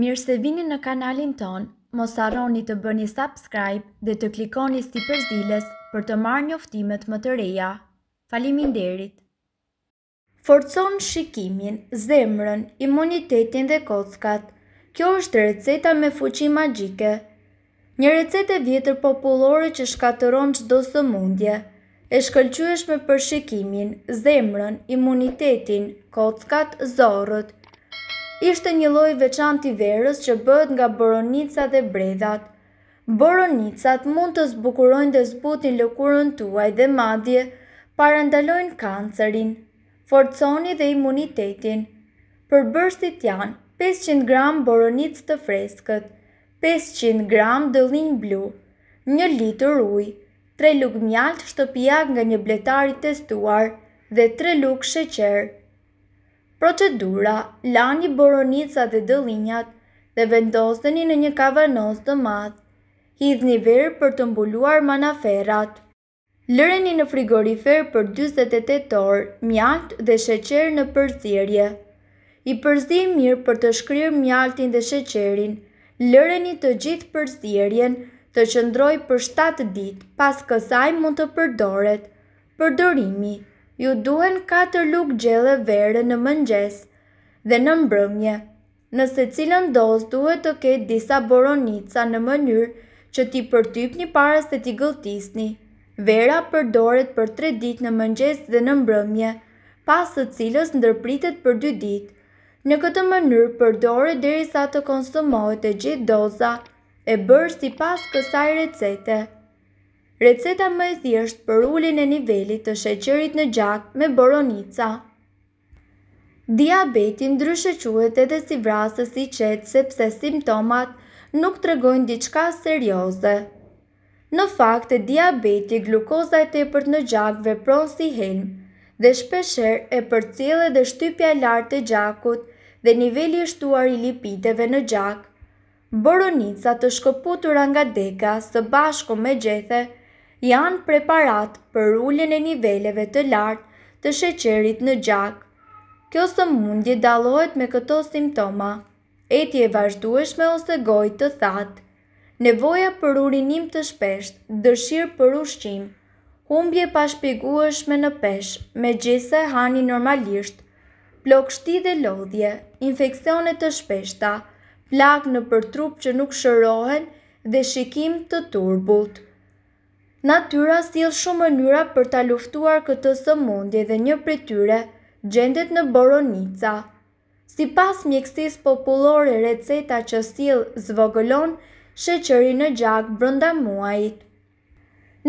Mirë se vini në kanalin ton, mos arroni të bëni subscribe dhe të klikoni sti përzilës për të marrë një më të reja. Falimin derit! Forcon shikimin, zemrën, imunitetin dhe kockat. Kjo është receta me fuqi magjike. Një recete vjetër populore që shkateron që do së mundje. E shkëllqyesh për shikimin, zemrën, imunitetin, kockat, zorët ishte një loj veçanti verës që bëhet nga boronicat dhe bredhat. Boronicat mund të zbukurojnë dhe zbutin lëkurën tuaj dhe madje, parandalojnë kancerin, forconi dhe imunitetin. Për bërstit janë 500 gram boronic të freskët, 500 gram dëllin blu, 1 litur uj, 3 lukë mjaltë shtëpijak nga një bletari testuar dhe 3 lukë sheqerë procedura, lani boronica dhe dëlinjat dhe vendoseni në një kavanoz të madh. Hidhni verë për të mbuluar manaferat. Lëreni në frigorifer për 28 orë mjalt dhe sheqer në përzirje. I përzi mirë për të shkryrë mjaltin dhe sheqerin, lëreni të gjithë përzirjen të qëndroj për 7 ditë, pas kësaj mund të përdoret. Përdorimi ju duhen 4 lukë gjele vere në mëngjes dhe në mbrëmje, nëse cilën dozë duhet të ketë disa boronica në mënyrë që ti përtyp një paras të ti gëltisni. Vera përdoret për 3 dit në mëngjes dhe në mbrëmje, pas të cilës ndërpritet për 2 dit. Në këtë mënyrë përdoret dheri sa të konsumohet e gjithë doza e bërë si pas kësaj recete receta më e thjesht për ullin e nivelit të sheqerit në gjak me boronica. Diabeti ndryshe quet edhe si vrasës i qetë sepse simptomat nuk të regojnë diçka serioze. Në fakt e diabeti glukoza e tepërt në gjak vepron si helm dhe shpesher e për cilë dhe shtypja lartë të gjakut dhe nivelli shtuar i lipideve në gjak. Boronica të shkoputur nga deka së bashku me gjethe janë preparat për rullin e niveleve të lartë të sheqerit në gjak. Kjo së mundje dalohet me këto simptoma, e ti e vazhdueshme ose goj të thatë, nevoja për urinim të shpesht, dëshirë për ushqim, humbje pashpiguashme në pesh, me gjese hani normalisht, plok shti dhe lodhje, infekcionet të shpeshta, plak në për trup që nuk shërohen dhe shikim të turbullt. Natyra stil shumë mënyra për ta luftuar këtë sëmundje dhe një për tyre gjendet në Boronica. Si pas mjekësis populore receta që stil zvogëlon sheqëri në gjak brënda muajit.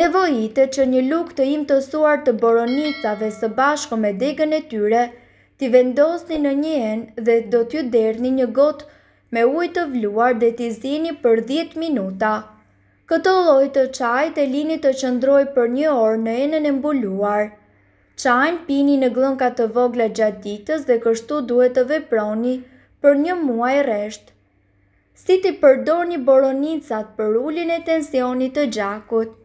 Nevojite që një luk të im të suar të boronicave së bashko me degën e tyre, ti vendosni në një enë dhe do t'ju derni një gotë me ujtë të vluar dhe t'i zini për 10 minuta. Këtë lojtë të qaj të lini të qëndroj për një orë në enën e mbuluar. Qajnë pini në glënka të vogla gjatë ditës dhe kështu duhet të veproni për një muaj reshtë. Si të përdor një boronicat për ullin e tensionit të gjakut.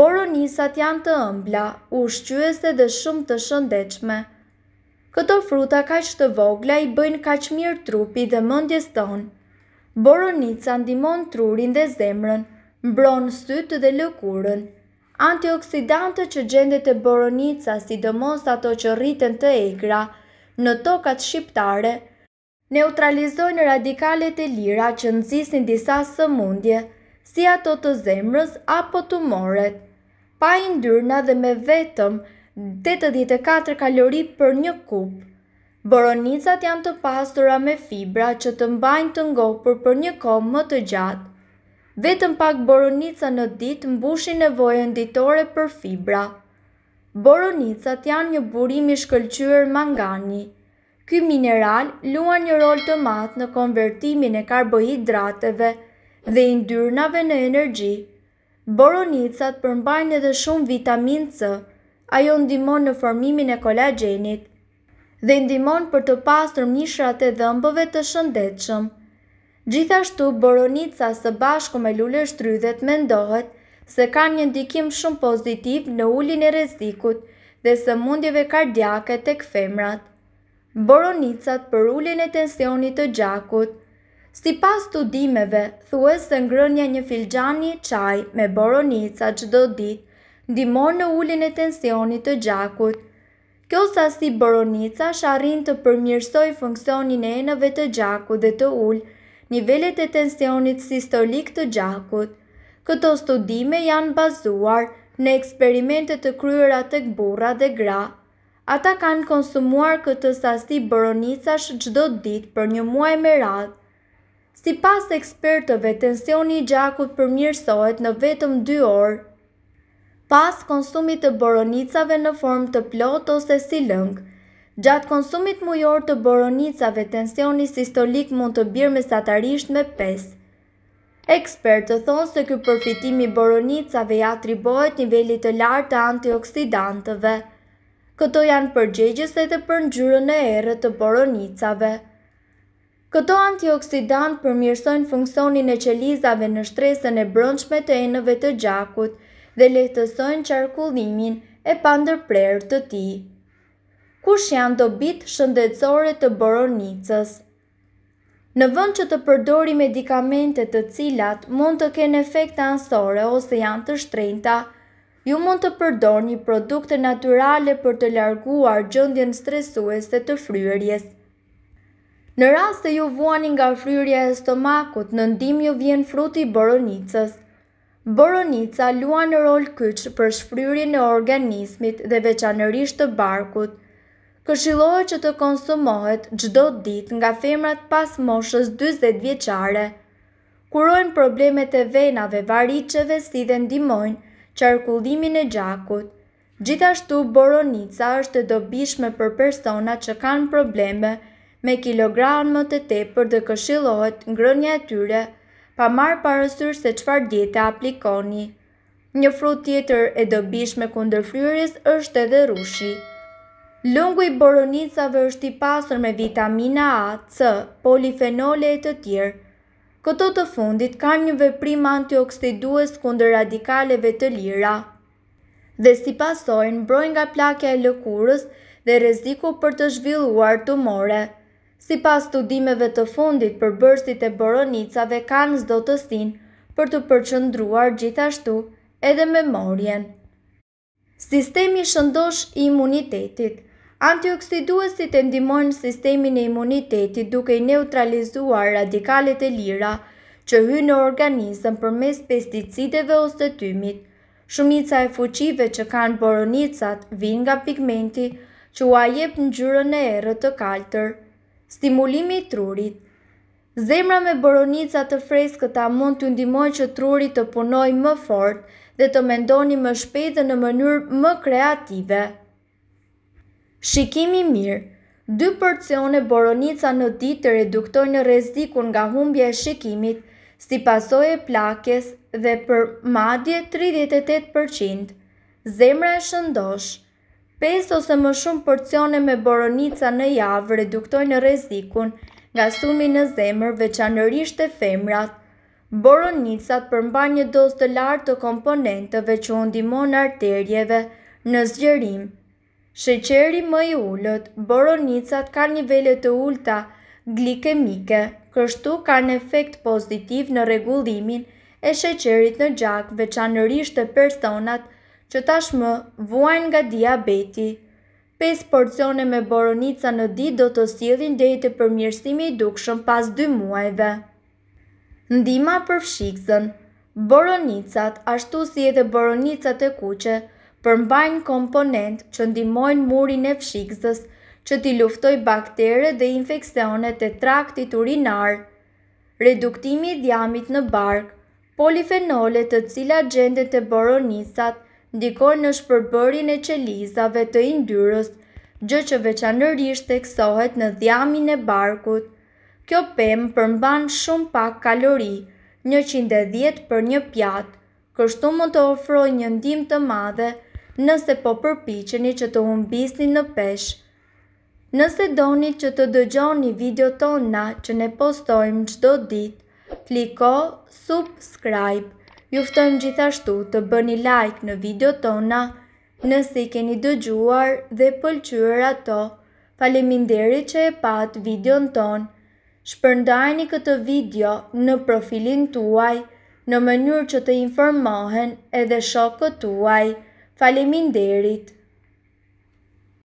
Boronisat janë të ëmbla, ushqyese dhe shumë të shëndechme. Këto fruta ka që të vogla i bëjnë ka që mirë trupi dhe mëndjes tonë. Boronica ndimon trurin dhe zemrën, mbron sytë dhe lëkurën. Antioksidante që gjendet e boronica, sidomos ato që rriten të egra, në tokat shqiptare, neutralizojnë radikalet e lira që nëzisin disa sëmundje, si ato të zemrës apo të moret. Pa ndyrna dhe me vetëm 84 kalori për një kupë. Boronicat janë të pastura me fibra që të mbajnë të ngopur për një komë më të gjatë vetëm pak boronica në ditë mbushin nevojën ditore për fibra. Boronicat janë një burim i shkëlqyer mangani. Ky mineral luan një rol të madh në konvertimin e karbohidrateve dhe yndyrnave në energji. Boronicat përmbajnë edhe shumë vitamin C, ajo ndihmon në formimin e kolagjenit dhe ndihmon për të pastër mishrat e dhëmbëve të shëndetshëm. Gjithashtu, boronica së bashku me lullë shtrydhet mendohet se ka një ndikim shumë pozitiv në ullin e rezikut dhe së mundjeve kardiake të këfemrat. Boronicat për ullin e tensionit të gjakut Si pas studimeve, thue se ngrënja një filgjani qaj me boronica që do dit, ndimon në ullin e tensionit të gjakut. Kjo sa si boronica sharin të përmjërsoj funksionin e enëve të gjakut dhe të ullë, nivellet e tensionit sistolik të gjakut. Këto studime janë bazuar në eksperimentet të kryera të këbura dhe gra. Ata kanë konsumuar këtë sasti boronicash gjdo ditë për një muaj me radhë. Si pas ekspertëve, tensioni i gjakut përmirësohet në vetëm 2 orë. Pas konsumit të boronicave në form të plot ose si lëngë, Gjatë konsumit mujor të boronicave, tensioni sistolik mund të birë me satarisht me 5. Ekspertë të thonë se këtë përfitimi boronicave ja tribojt nivellit të lartë të antioksidantëve. Këto janë përgjegjës e të përngjyrën e erë të boronicave. Këto antioksidant përmirësojnë funksionin e qelizave në shtresën e brëndshme të enëve të gjakut dhe lehtësojnë qarkullimin e pandërprerë të ti kush janë dobit shëndetësore të boronicës. Në vënd që të përdori medikamente të cilat mund të kenë efekte ansore ose janë të shtrejnëta, ju mund të përdori një produkte naturale për të larguar gjëndjen stresuese të fryërjes. Në rast të ju vuani nga fryrja e stomakut, në ndim ju vjen fruti boronicës. Boronica luan në rol kyç për shfryrjen e organizmit dhe veçanërisht të barkut – këshilohet që të konsumohet gjdo dit nga femrat pas moshës 20 vjeqare. Kurojnë problemet e venave variqeve si dhe ndimojnë qarkullimin e gjakut. Gjithashtu, boronica është e dobishme për persona që kanë probleme me kilogramë më të te për dhe këshilohet në e tyre, pa marë parësur se qfar djetë aplikoni. Një frut tjetër e dobishme kundër fryris është edhe rushit. Lëngu i boronicave është i pasur me vitamina A, C, polifenole e të tjerë. Këto të fundit kanë një veprim antioksidues kundër radikaleve të lira. Dhe si pasojnë, mbrojnë nga plakja e lëkurës dhe reziku për të zhvilluar tumore. Si pas studimeve të fundit për bërstit e boronicave kanë zdo të sinë për të përqëndruar gjithashtu edhe memorien. Sistemi shëndosh i imunitetit – Antioksiduesit e ndimojnë sistemin e imunitetit duke i neutralizuar radikalet e lira që hynë në organizëm për mes pesticideve ose tymit. Shumica e fuqive që kanë boronicat vinë nga pigmenti që u ajep në gjyrën e erë të kaltër. Stimulimi i trurit Zemra me boronicat të freskëta mund të ndimojnë që trurit të punoj më fort dhe të mendoni më shpejtë në mënyrë më kreative. Shikimi mirë Dy porcione boronica në ditë të reduktojnë në rezikun nga humbje e shikimit, si e plakes dhe për madje 38%. Zemra e shëndosh 5 ose më shumë porcione me boronica në javë reduktojnë në rezikun nga sumi në zemër veçanërisht e femrat. Boronicat përmba një dos të lartë të komponenteve që undimon arterjeve në zgjerim. Sheqeri më i ullët, boronicat kanë nivele të ullëta, glikemike, kështu kanë efekt pozitiv në regullimin e sheqerit në gjak veçanërisht të personat që tashmë vuajnë nga diabeti. 5 porcione me boronica në dit do të sildin dhe i të i dukshëm pas 2 muajve. Ndima për fshikësën Boronicat, ashtu si edhe boronicat e kuqe, përmbajnë komponent që ndimojnë murin e fshikzës që t'i luftoj bakterët dhe infekcionet e traktit urinar, reduktimi i djamit në bark, polifenolet të cila gjendet e boronisat, ndikojnë në shpërbërin e qelizave të indyrës, gjë që veçanërisht të eksohet në djamin e barkut. Kjo pëmë përmban shumë pak kalori, 110 për një pjatë, kështu mund të ofroj një ndim të madhe, nëse po përpiqeni që të humbisni në pesh. Nëse doni që të dëgjoni video tona që ne postojmë qdo ditë, kliko subscribe. Juftojmë gjithashtu të bëni like në video tona nëse i keni dëgjuar dhe pëlqyër ato. Faleminderit që e pat video në tonë. Shpërndajni këtë video në profilin tuaj në mënyrë që të informohen edhe shokët tuaj. Falemin derit.